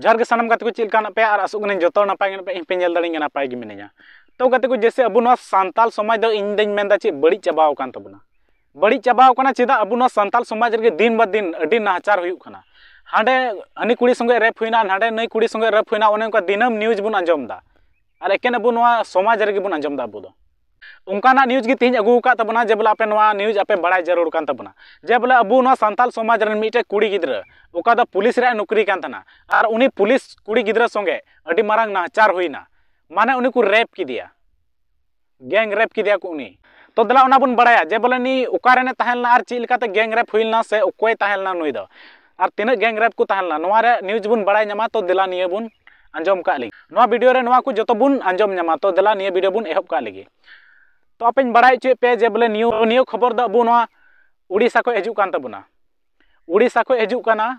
जहर के सामान को चलना पे और आसूक जो नपाय पे इंपेल दाड़ी नपाय मिना तो कुछ जैसे अब सानल समाज इन चे बड़ी चाबाबना बड़ी चाबाकर चेदा अब सानल समाज रे दिन बा दिन अभी नाचार होना हाँ हनी कुड़ी संगे रेप होना हाँ नई कुड़ी संगे रेप होना दिनम निूज बन आजमद और एके अब समाज रे बन अब उनका ना न्यूज की तीन अगू का तबना जब आप न्यूज आप बड़ा जरूर कान तबना जब अब सानाल समाज मिट्टे कुड़ी गिरा पुलिस नौकरी और उन्हीं पुलिस कुड़ी गिरा संगे मारंग नाचार होना माने उन्हीं को रेप किया गैंग रेप किया तो दला बड़ा जे बोले नी उन चलना गैंग रेप होना से उकना नई और तीना गैंग रेप कोना न्यूज बन बड़ा नामा तो दिला नहीं बन आंजम भिडियो जो बन आंजम तो दिला नहीं भिडियो बन एहब का ᱛᱚ ᱟᱯᱮᱧ ᱵᱟᱲᱟᱭ ᱦᱚᱪᱚᱭᱮᱫ ᱯᱮ ᱡᱮ ᱵᱚᱞᱮ ᱱᱤᱭᱟᱹ ᱱᱤᱭᱟᱹ ᱠᱷᱚᱵᱚᱨ ᱫᱚ ᱟᱵᱚ ᱱᱚᱣᱟ ᱩᱲᱤᱥᱥᱟ ᱠᱷᱚᱡ ᱦᱤᱡᱩᱜ ᱠᱟᱱ ᱛᱟᱵᱚᱱᱟ ᱩᱲᱤᱥᱥᱟ ᱠᱷᱚᱡ ᱦᱤᱡᱩᱜ ᱠᱟᱱᱟ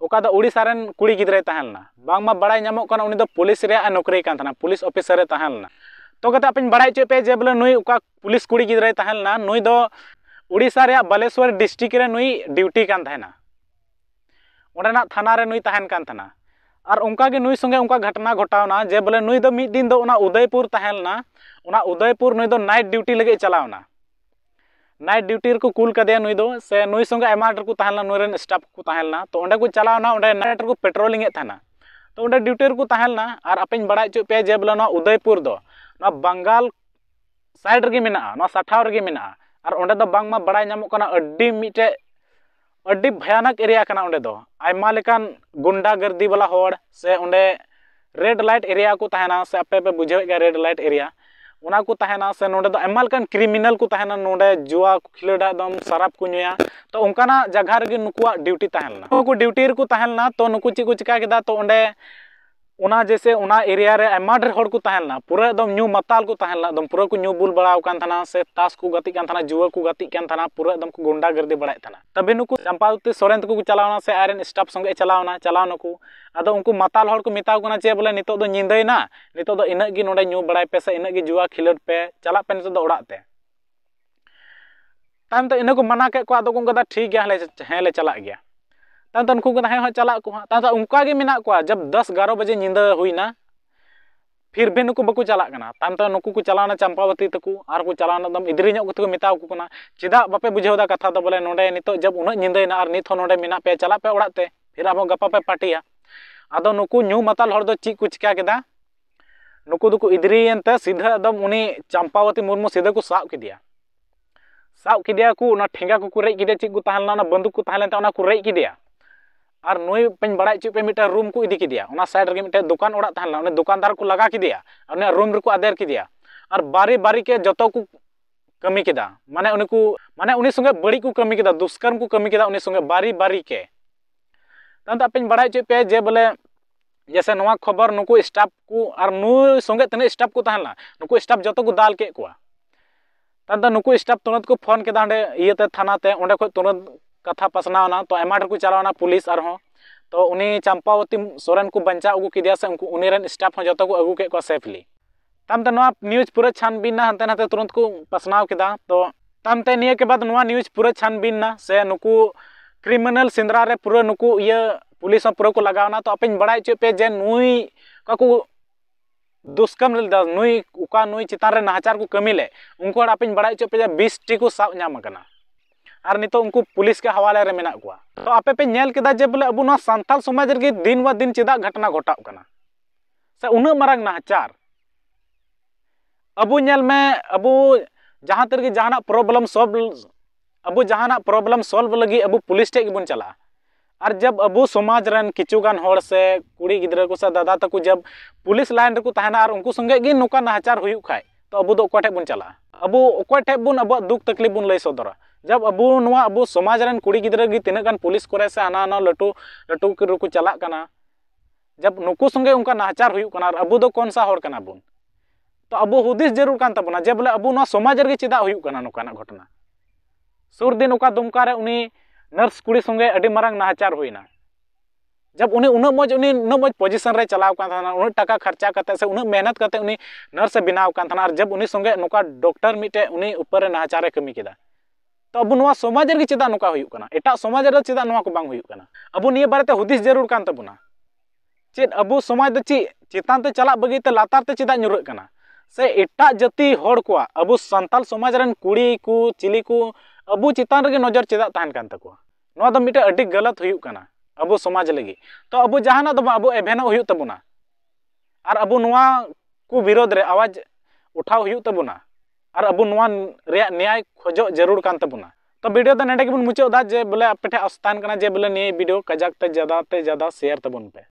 ᱚᱠᱟ ᱫᱚ ᱩᱲᱤᱥᱥᱟ ᱨᱮᱱ ᱠᱩᱲᱤ ᱜᱤᱫᱽᱨᱟᱹᱭ ᱛᱟᱦᱮᱸ ᱞᱮᱱᱟ ᱵᱟᱝᱢᱟ ᱵᱟᱲᱟᱭ ᱧᱟᱢᱚᱜ ᱠᱟᱱᱟ ᱩᱱᱤ ᱫᱚ ᱯᱩᱞᱤᱥ ᱨᱮᱭᱟᱜ ᱱᱚᱠᱨᱤ ᱠᱟᱱ ᱛᱟᱦᱮᱱᱟ ᱯᱩᱞᱤᱥ ᱚᱯᱷᱤᱥᱟᱨ ᱨᱮ ᱛᱟᱦᱮᱸ ᱞᱮᱱᱟ ᱛᱚ ᱠᱟᱛᱮ ᱟᱯᱮᱧ ᱵᱟᱲᱟᱭ ᱦᱚᱪᱚᱭᱮᱫ ᱯᱮ ᱡᱮ ᱵᱚᱞᱮ ᱱᱩᱭ ᱚᱠᱟ ᱯᱩᱞᱤᱥ ᱠᱩᱲᱤ ᱜᱤᱫᱽᱨᱟᱹᱭ ᱛᱟᱦᱮᱸ ᱞᱮᱱᱟ ᱱᱩᱭ ᱫᱚ उड़ीसा रे बालेश्वर डिस्ट्रिक्ट रे नुई ड्यूटी कान थाना ओडना थाना रे नुई तहन कान थाना और उनका नई संगे उनका घटना घटावना जे बोले नई दो दिन दो उना उदयपुर तहलना उदयपुर नई नाइट ड्यूटी लगे चलावना नाइट ड्यूटी को कुल कर नई दो से नई संगे एमाट को तहलना नुई स्टाफ को तहलना तो उन्हें चलावना उन्हें नाइट को पेट्रोलिंग तहना तो उन्हें ड्यूटी को तहलना और अपन बड़ा चो पे जे बोले उदयपुर दो बंगाल साइड रे मेना साठाव रे और उन्हें तो बड़ा नाम अड्डी मिटे ᱟᱹᱰᱤ भयानक एरिया ᱠᱟᱱᱟ ᱚᱸᱰᱮ ᱫᱚ ᱟᱭᱢᱟ ᱞᱮᱠᱟᱱ ᱜᱩᱱᱰᱟ ᱜᱟᱨᱫᱤ ᱵᱟᱞᱟ ᱦᱚᱲ ᱥᱮ ᱚᱸᱰᱮ रेड लाइट एरिया को तहना से आपे पे बुझे गया रेड लाइट एरिया उना को तहना से नोडे तो एमल क्रिमिनल को तहना नोडे जुआ को खिलडा एकदम सराप को नुया तो उनका जगह रे नुकुआ ड्यूटी तहलना को ड्यूटी रे को तहलना तो नुकु चिकु चिका केदा तो ओंडे उना जैसे उना एरिया रे एमा ढेर होड़ को तहलना पूरा एकदम न्यू मताल को तहलना एकदम पूरा को न्यू बुल बड़ाव कान थाना से तास को गति कान थाना जुवा को गति कान थाना पूरा एकदम को गुंडा गर्दी बड़ाई थाना तबे नुकु चंपावती सोरेंद को चलावना से आयरन स्टाफ संगे चलावना चलावनो को अद उनको मताल होड़ को मिताव कोना चे बोले नितो दो निंदई ना नितो दो इनक गी नोडे न्यू बड़ाई पैसा इनक गी जुवा खिलड़ पे चला पे नितो दो उड़ाते तम तो इनको मना के को अद को ठीक है हले चला गया तो उनको चला को उनका जब दस गारो बजे निंदा हुईना फिर भी नुक बाको चलना तम तो नुक को चलाना चंपावती तक और चलाना इधरी को मताव को चेदा बापे बुझेदा कथा तो बोले ना नितो जब उन निंदा नित ना पे चला पे ओरते फिर आप गपा पे पाटी अब नुकूमताल चेक को चिका नुक दुक इधरते सीधा एकदम उन चंपावती मुर्मू सीधा को सब कि सब कि ठेगा को रेज कि चेक को बंदूक को रेज कि और नई पे बड़ा चुप पे रूम को इदी साइड सैड रही दुकान उड़ा दुकानदार को लगा कि रूम रे आदर कि और बारी बारी के जो को कमी के माने उनको माने उन संगे बड़ी को कमी के दुष्कर्म को कमी के उन संगे बारी बारी के आप बड़ा चुप पे जे बोले जैसे ना खबर नुक स्टाफ को और नई संगे तना स्टाफ को तहला नुक स्टाफ जो को दाल के तुकु स्टाफ तुरंत को फोन के थाना अंत तुरंत कथा पासना तो एमाडर को चलावना पुलिस और तो उन्हीं चंपावती सोरेन को बचा अगुकिया से उन्हीं स्टाफ हों जो को अगुके सेफली तमते तो न्यूज पूरा छानबीन ना हनते हनते तुरंत को पासनाव के तो तमते निये के बाद न्यूज पूरा छानबीन ना से नुकू क्रिमिनल सिंद्रारे पूरा नुकु ये पुलिस पूरा को लगावना तो अपन बड़ा चुपे जे नई का दुष्कम नुई उका नुई चितान नाचार को कमी ले उनको अपन बड़ा चुपे जे बीस टी को सावना और नितो उनको पुलिस के हवाले रे तो आपे पे नेल केदा जे बोले अब ना समाज रे दिन व दिन चेदा घटना घटा से उना मांग नाचार अब नेल में अब जहाँ तर के जहाना प्रॉब्लम सॉल्व अब जहाना प्रॉब्लम सॉल्व लगे अब पुलिस टे बन चला और जब अब समाज रन किचुगान से कुड़ी गिदरा को दादा तक जब पुलिस लाइन रे और उनको संगे गे नोका नाचार हुयु तो अब दो बन चला अब कोठे बन अब दुख तकलीफ बन लई सदरा जब अब अब समाज रन कुड़ी गिदरा गी पुलिस को से आना आना लटू लटू के चलना चला जब नुक संगे उनका नाचार हुई अब दो कौन सा होर कना बुन तो अब हुदिस जरूर कान तबना जे बोले अब समाज रे चेदा हुई घटना सुर दिन उका दुमका नर्स कुड़ी संगे मांग नाचार होना जब उन्हें उन्हें मज उन मज पजिशन रे चलाव कान खर्चा करते से उन्हें मेहनत करते उन्हें नर्स बनाव कान जब उन संगे नौका डॉक्टर मिट्टे उन्हें ऊपर नाचारे कमी किया तो अब समाज रे चेदा नोका हुई एटा समाज रे चेदा नोका को बांग अब निये बारे हुदिस जरूर कान तबना चेद अब समाज दे ची चेतान चला बगी ते लातार चेदा नुर से एट जाति को अब संताल समाज रन कुड़ी को चिली को अब चेतान रे नजर चेदा तान कान तको गलत होना अब समाज लगी तो अब जहाना दो अब एभेन हुई और अब को विरोध रे आवाज उठाव हुई और अब न्याय खोज जरूर तबना तो वीडियो नेंडे बन मुचादा जे बोले आपेठे आस्थान जे बोले नहीं भिडियो कजाक ज्यादा ते ज्यादा शेयर तबन पे